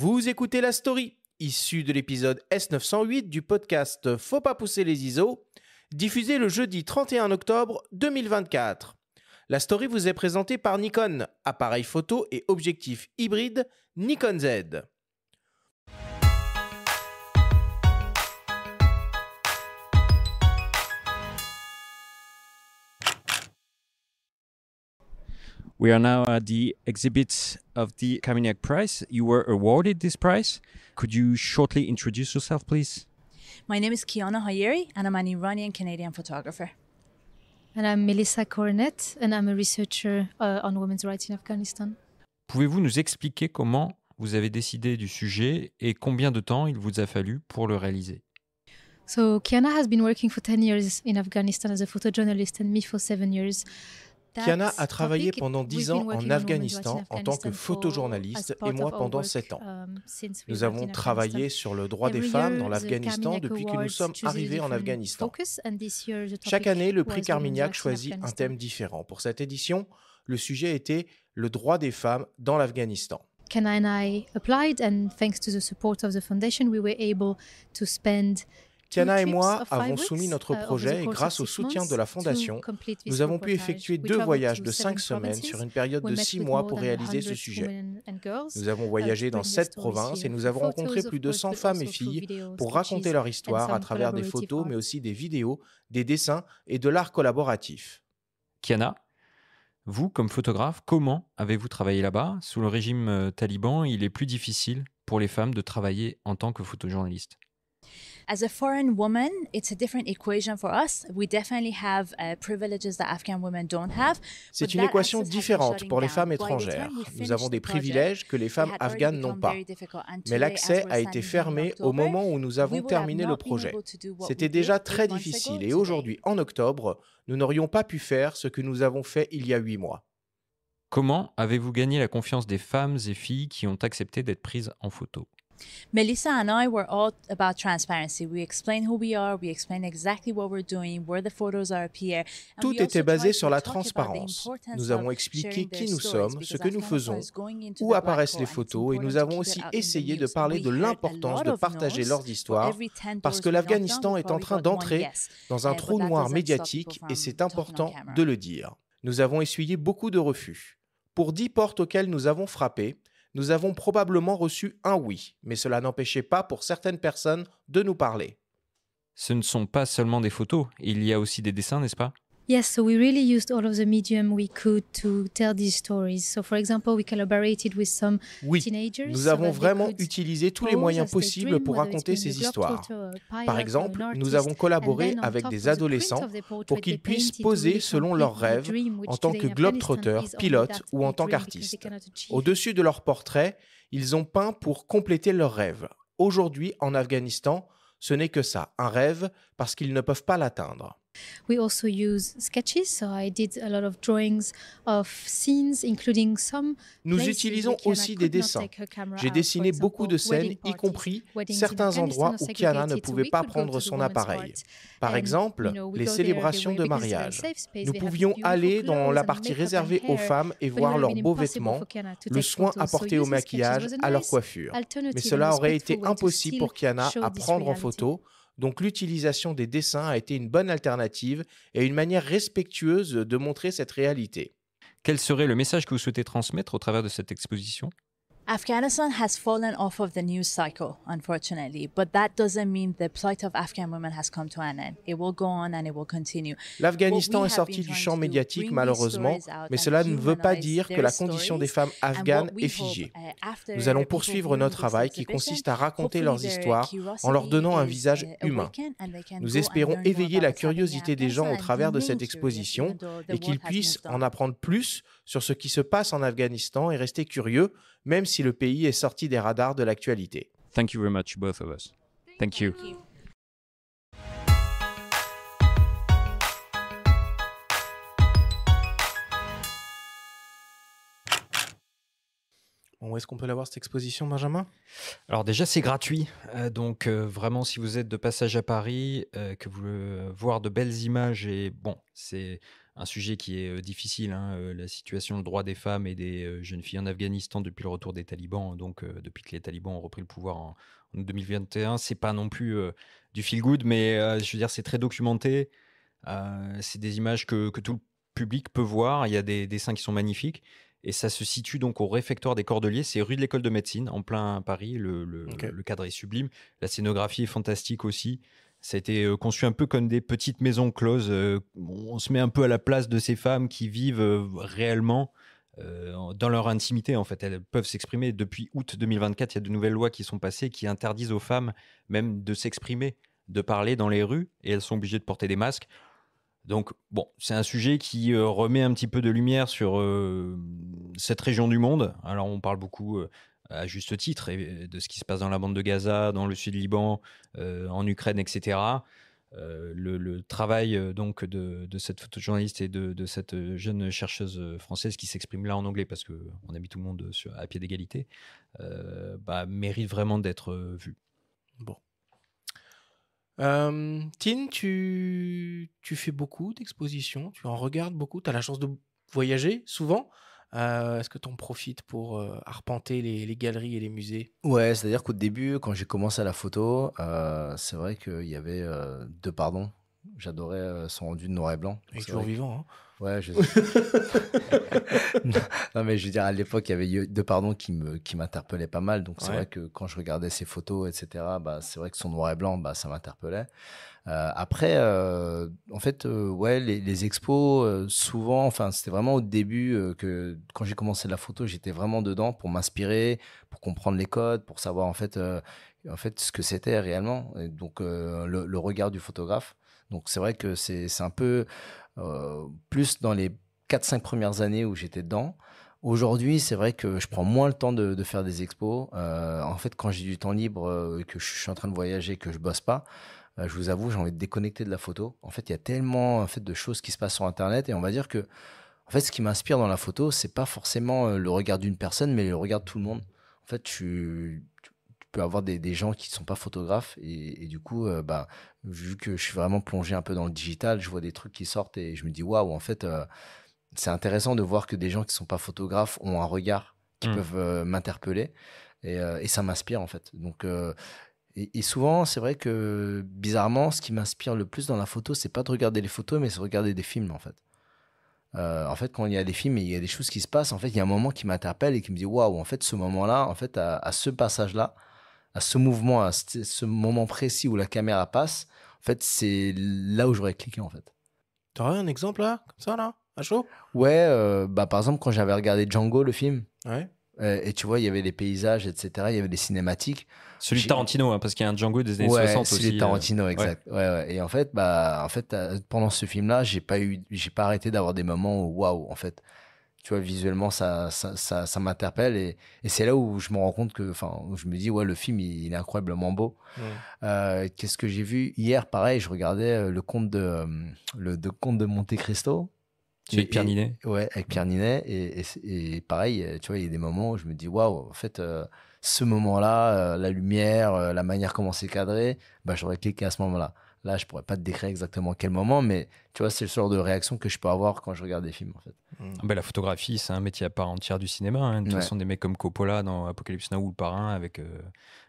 Vous écoutez la story, issue de l'épisode S908 du podcast Faut pas pousser les ISO, diffusé le jeudi 31 octobre 2024. La story vous est présentée par Nikon, appareil photo et objectif hybride Nikon Z. We are now at the exhibit of the Carmignac Prize. You were awarded this prize. Could you shortly introduce yourself, please? My name is Kiana Hayeri, and I'm an Iranian Canadian photographer. And I'm Melissa Coronet, and I'm a researcher uh, on women's rights in Afghanistan. Pouvez-vous nous expliquer comment vous avez décidé du sujet et combien de temps il vous a fallu pour le réaliser? So Kiana has been working for 10 years in Afghanistan as a photojournalist and me for 7 years. Kiana a travaillé pendant dix ans en Afghanistan en tant que photojournaliste et moi pendant sept ans. Um, nous avons travaillé sur le droit des femmes dans l'Afghanistan depuis que nous sommes arrivés en Afghanistan. Chaque année, le prix Carmignac choisit un thème différent. Pour cette édition, le sujet était le droit des femmes dans l'Afghanistan. Kiana et moi avons et grâce au soutien de la fondation, nous avons pu Tiana et moi avons soumis notre euh, projet et grâce au soutien de la Fondation, nous avons pu effectuer deux voyages de cinq semaines sur une période de six mois pour réaliser ce sujet. Nous avons uh, voyagé dans sept provinces et nous avons rencontré plus de 100 femmes et filles pour raconter leur histoire à travers des photos, mais aussi des vidéos, des dessins et de l'art collaboratif. Kiana, vous, comme photographe, comment avez-vous travaillé là-bas Sous le régime euh, taliban, il est plus difficile pour les femmes de travailler en tant que photojournaliste. C'est une équation différente pour les femmes étrangères. Nous avons des privilèges que les femmes afghanes n'ont pas. Mais l'accès a été fermé au moment où nous avons terminé le projet. C'était déjà très difficile et aujourd'hui, en octobre, nous n'aurions pas pu faire ce que nous avons fait il y a huit mois. Comment avez-vous gagné la confiance des femmes et filles qui ont accepté d'être prises en photo Melissa and I were all about transparency. We who we are, we exactly what we're doing, where the photos are Tout était basé sur la transparence. Nous avons expliqué qui nous sommes, ce que nous faisons, où apparaissent les photos et nous avons aussi essayé de parler de l'importance de partager leurs histoires parce que l'Afghanistan est en train d'entrer dans un trou noir médiatique et c'est important de le dire. Nous avons essuyé beaucoup de refus. Pour dix portes auxquelles nous avons frappé, nous avons probablement reçu un oui, mais cela n'empêchait pas pour certaines personnes de nous parler. Ce ne sont pas seulement des photos, il y a aussi des dessins, n'est-ce pas oui, nous avons vraiment utilisé tous les moyens possibles pour raconter ces histoires. Par exemple, nous avons collaboré avec des adolescents pour qu'ils puissent poser selon leurs rêves en tant que globe-trotteur, pilote ou en tant qu'artiste. Au-dessus de leurs portraits, ils ont peint pour compléter leurs rêves. Aujourd'hui, en Afghanistan, ce n'est que ça, un rêve, parce qu'ils ne peuvent pas l'atteindre. Nous utilisons aussi des dessins. J'ai dessiné beaucoup de scènes, y compris certains endroits où Kiana ne pouvait pas prendre son appareil. Par exemple, les célébrations de mariage. Nous pouvions aller dans la partie réservée aux femmes et voir leurs beaux vêtements, le soin apporté au maquillage, à leur coiffure. Mais cela aurait été impossible pour Kiana à prendre en photo donc l'utilisation des dessins a été une bonne alternative et une manière respectueuse de montrer cette réalité. Quel serait le message que vous souhaitez transmettre au travers de cette exposition L'Afghanistan est sorti du champ médiatique malheureusement, mais cela ne veut pas dire que la condition des femmes afghanes est figée. Eh, Nous allons poursuivre notre travail qui consiste à raconter leurs histoires en leur donnant un visage eh, humain. Nous espérons éveiller la curiosité des gens au travers de cette exposition et qu'ils puissent en apprendre plus sur ce qui se passe en Afghanistan et rester curieux même si le pays est sorti des radars de l'actualité. Thank you very much, both of us. Thank you. où est-ce qu'on peut la voir cette exposition, Benjamin Alors déjà, c'est gratuit. Euh, donc euh, vraiment, si vous êtes de passage à Paris, euh, que vous voulez voir de belles images, et bon, c'est un sujet qui est euh, difficile, hein, euh, la situation, le droit des femmes et des euh, jeunes filles en Afghanistan depuis le retour des talibans, donc depuis que les talibans ont repris le pouvoir en, 2021. C'est pas non plus du feel good, mais je veux dire, c'est très documenté. c'est des images que, tout le public peut voir. Il y a des, dessins qui sont magnifiques. Et ça se situe donc au réfectoire des Cordeliers, c'est rue de l'école de médecine, en plein Paris. Le, le, cadre est sublime, la scénographie est fantastique aussi. Ça a été euh, conçu un peu comme des petites maisons closes. Euh, on se met un peu à la place de ces femmes qui vivent euh, réellement dans leur intimité, en fait. Elles peuvent s'exprimer. Depuis août 2024, il y a de nouvelles lois qui sont passées qui interdisent aux femmes même de s'exprimer, de parler dans les rues, et elles sont obligées de porter des masques. Donc, bon, c'est un sujet qui remet un petit peu de lumière sur cette région du monde. Alors, on parle beaucoup à juste titre, et euh, de ce qui se passe dans la bande de Gaza, dans le sud du Liban, euh, en Ukraine, etc. Euh, le, travail donc de, cette photojournaliste et de, cette jeune chercheuse française qui s'exprime là en anglais parce qu'on a mis tout le monde sur, à pied d'égalité, bah, mérite vraiment d'être vu. Bon. Tine, tu, tu fais beaucoup d'expositions, tu en regardes beaucoup, tu as la chance de voyager souvent. Euh, est-ce que tu en profites pour euh, arpenter les, galeries et les musées Ouais, c'est-à-dire qu'au début, quand j'ai commencé à la photo, euh, c'est vrai qu'il y avait deux pardons. J'adorais euh, son rendu de noir et blanc. Il est toujours vivant. Hein ouais, je non, mais je veux dire, à l'époque, il y avait deux pardons qui m'interpellaient qui pas mal. Donc, c'est vrai que quand je regardais ses photos, etc., bah, c'est vrai que son noir et blanc, bah, ça m'interpellait. Euh, après, euh, en fait, ouais, les, expos, souvent, enfin, c'était vraiment au début que quand j'ai commencé la photo, j'étais vraiment dedans pour m'inspirer, pour comprendre les codes, pour savoir en fait, en fait ce que c'était réellement. donc, le, regard du photographe. Donc c'est vrai que c'est un peu euh, plus dans les 4-5 premières années où j'étais dedans. Aujourd'hui, c'est vrai que je prends moins le temps de, faire des expos. Euh, en fait, quand j'ai du temps libre, euh, que je suis en train de voyager, que je bosse pas, je vous avoue, j'ai envie de déconnecter de la photo. En fait, il y a tellement en fait, de choses qui se passent sur Internet et on va dire que en fait, ce qui m'inspire dans la photo, c'est pas forcément le regard d'une personne, mais le regard de tout le monde. En fait, je peut avoir des, des gens qui ne sont pas photographes. Et, du coup, euh, bah, vu que je suis vraiment plongé un peu dans le digital, je vois des trucs qui sortent et je me dis, waouh, en fait, euh, c'est intéressant de voir que des gens qui ne sont pas photographes ont un regard qui mmh. peuvent euh, m'interpeller. Et, et, ça m'inspire, en fait. Donc. Et, souvent, c'est vrai que bizarrement, ce qui m'inspire le plus dans la photo, c'est pas de regarder les photos, mais c'est regarder des films en fait. en fait, quand il y a des films et il y a des choses qui se passent, en fait, il y a un moment qui m'interpelle et qui me dit waouh, en fait, ce moment-là, en fait, à ce passage-là, ce mouvement, à ce, moment précis où la caméra passe, en fait, c'est là où j'aurais cliqué, en fait. T'aurais un exemple, là Comme ça, là À chaud Ouais, euh, bah, par exemple, quand j'avais regardé Django, le film. Ouais. Euh, et tu vois, il y avait des paysages, etc. Il y avait des cinématiques. Celui de Tarantino, hein, parce qu'il y a un Django des années 60 aussi. Celui de euh, Tarantino, exact. Ouais. Ouais, et en fait, bah, en fait, pendant ce film-là, j'ai pas eu, j'ai pas arrêté d'avoir des moments où waouh, en fait, tu vois, visuellement, ça, ça, ça, m'interpelle. Et, et c'est là où je me rends compte que, enfin, je me dis, ouais, le film, il, est incroyablement beau. Euh, qu'est-ce que j'ai vu hier Pareil, je regardais euh, le conte de, euh, le de de Monte Cristo. avec Pierre Ninet et, Ouais, avec Pierre Ninet. Et, pareil, tu vois, il y a des moments où je me dis, waouh, en fait, ce moment-là, la lumière, la manière comment c'est cadré, bah, j'aurais cliqué à ce moment-là. Là, je pourrais pas te décrire exactement quel moment, mais tu vois, c'est le genre de réaction que je peux avoir quand je regarde des films, en fait. mais ah, bah, la photographie, c'est un métier à part entière du cinéma. Hein. De toute façon, des mecs comme Coppola dans Apocalypse Now ou Le Parrain, avec euh,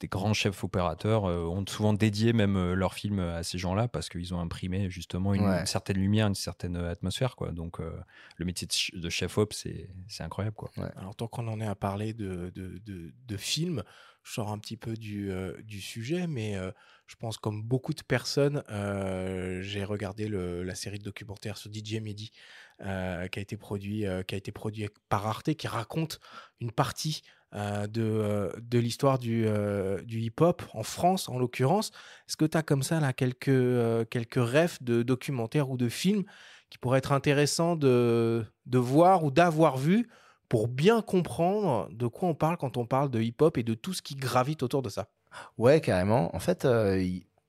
des grands chefs opérateurs, euh, ont souvent dédié même euh, leurs films à ces gens-là parce qu'ils ont imprimé justement une, certaine lumière, une certaine atmosphère, quoi. Donc, le métier de, chef-op, c'est incroyable, quoi. Alors, tant qu'on en est à parler de, de, de films, je sors un petit peu du, euh, sujet, mais euh, je pense comme beaucoup de personnes, euh, j'ai regardé la série de documentaires sur DJ Mehdi qui a été produit, qui a été produit par Arte, qui raconte une partie de, l'histoire du, hip-hop en France, en l'occurrence. Est-ce que tu as comme ça là quelques quelques rêves de documentaires ou de films qui pourraient être intéressants de, de voir ou d'avoir vu? pour bien comprendre de quoi on parle quand on parle de hip-hop et de tout ce qui gravite autour de ça. Ouais, carrément. En fait, euh,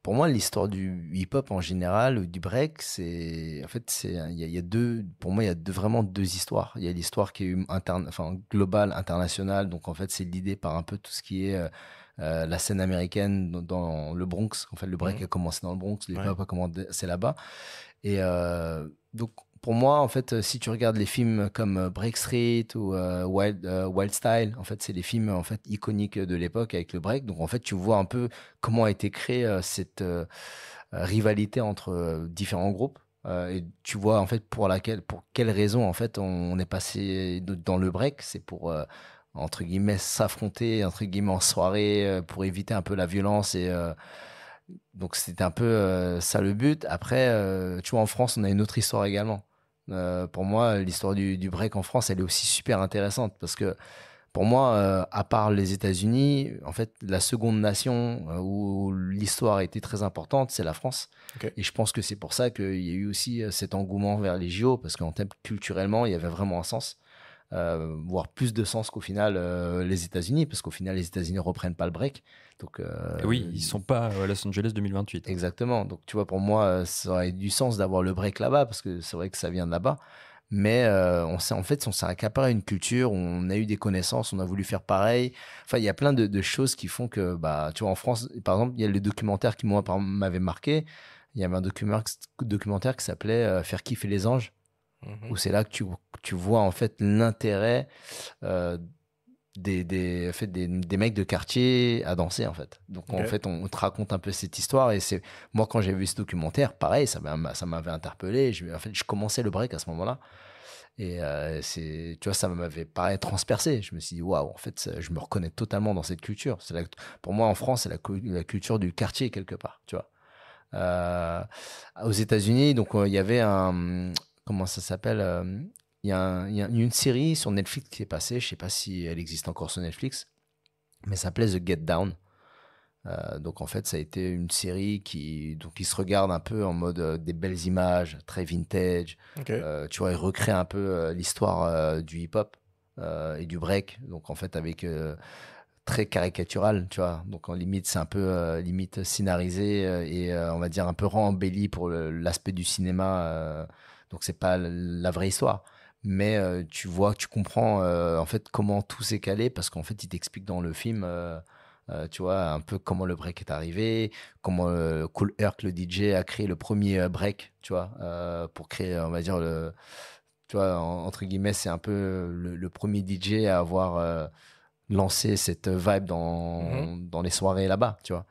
pour moi, l'histoire du hip-hop en général du break, c'est en fait, c'est il y, a deux. Pour moi, il y a vraiment deux histoires. Il y a l'histoire qui est interne, enfin globale, internationale. Donc en fait, c'est l'idée par un peu tout ce qui est euh, euh, la scène américaine dans, le Bronx. En fait, le break mmh. a commencé dans le Bronx, le hip-hop a commencé là-bas. Et donc pour moi, en fait, si tu regardes les films comme euh, Break Street ou euh, Wild, euh, Wild, Style, en fait, c'est les films en fait iconiques de l'époque avec le break. Donc, en fait, tu vois un peu comment a été créée cette rivalité entre différents groupes. et tu vois en fait pour laquelle, pour quelle raison en fait on, est passé dans le break, c'est pour entre guillemets s'affronter entre guillemets en soirée pour éviter un peu la violence et donc c'était un peu ça le but. Après, tu vois, en France, on a une autre histoire également. Euh, pour moi, l'histoire du, break en France, elle est aussi super intéressante parce que pour moi, euh, à part les États-Unis, en fait, la seconde nation euh, où l'histoire était très importante, c'est la France. Et je pense que c'est pour ça qu'il y a eu aussi cet engouement vers les JO parce qu'en termes culturellement, il y avait vraiment un sens. Euh, voire plus de sens qu'au final euh, les États-Unis, parce qu'au final les États-Unis ne reprennent pas le break. Donc, euh, oui, ils sont pas à Los Angeles 2028. Exactement. Donc tu vois, pour moi, ça aurait du sens d'avoir le break là-bas, parce que c'est vrai que ça vient de là-bas. Mais on sait, en fait, on s'est accaparé une culture, on a eu des connaissances, on a voulu faire pareil. Enfin, il y a plein de, choses qui font que, bah, tu vois, en France, par exemple, il y a les documentaires qui m'avaient marqué. Il y avait un documentaire, documentaire qui s'appelait Faire kiffer les anges Mm-hmm. Où c'est là que tu, tu, vois en fait l'intérêt euh, des, des, en fait, des, des, mecs de quartier à danser en fait. Donc en fait, on, te raconte un peu cette histoire. Et c'est moi, quand j'ai vu ce documentaire, pareil, ça m'avait interpellé. Je, en fait, je commençais le break à ce moment-là. Et euh, c'est, tu vois, ça m'avait pareil transpercé. Je me suis dit, waouh, en fait, je me reconnais totalement dans cette culture. pour moi, en France, c'est la, culture du quartier quelque part, tu vois. Euh, aux États-Unis, donc il y avait un, comment ça s'appelle euh, Il y, a une série sur Netflix qui est passée, je ne sais pas si elle existe encore sur Netflix, mais ça s'appelait The Get Down. Euh, donc en fait, ça a été une série qui, donc, qui se regarde un peu en mode euh, des belles images, très vintage. tu vois, il recrée un peu l'histoire du hip-hop et du break. Donc en fait, avec très caricatural, tu vois. Donc en limite, c'est un peu euh, limite scénarisé euh, et euh, on va dire un peu rembelli pour l'aspect du cinéma. donc c'est pas la vraie histoire, mais tu vois, tu comprends en fait comment tout s'est calé parce qu'en fait, il t'explique dans le film. tu vois, un peu comment le break est arrivé, comment Cool Herc, le DJ, a créé le premier break, tu vois, pour créer, on va dire, le, tu vois, entre guillemets, c'est un peu le, premier DJ à avoir lancer cette vibe mhm. dans, les soirées là-bas, tu vois.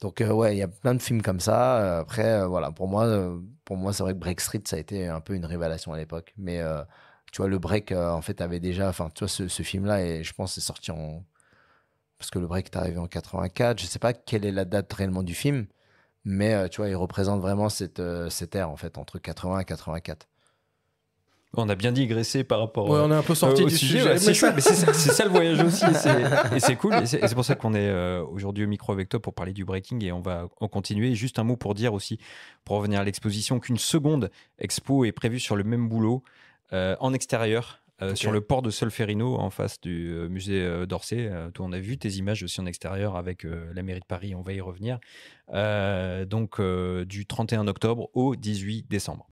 Donc euh, ouais, il y a plein de films comme ça. Euh, après, euh, voilà, pour moi, moi, c'est vrai que Break Street, ça a été un peu une révélation à l'époque. Mais tu vois, le Break, en fait, avait déjà, enfin, tu vois, ce, film-là, et je pense, c'est sorti en parce que le Break est arrivé en 84. Je ne sais pas quelle est la date réellement du film, mais tu vois, il représente vraiment cette cette ère en fait entre 80 et 84. On a bien digressé par rapport. Ouais, on est un peu euh, sorti du sujet. mais c'est ça, le voyage aussi. Et c'est cool. Et c'est pour ça qu'on est euh, aujourd'hui au micro avec toi pour parler du breaking et on va en continuer. Juste un mot pour dire aussi, pour revenir à l'exposition, qu'une seconde expo est prévue sur le même boulot euh, en extérieur. Sur le port de Solferino, en face du musée d'Orsay, on a vu tes images aussi en extérieur avec la mairie de Paris, on va y revenir. donc du 31 octobre au 18 décembre.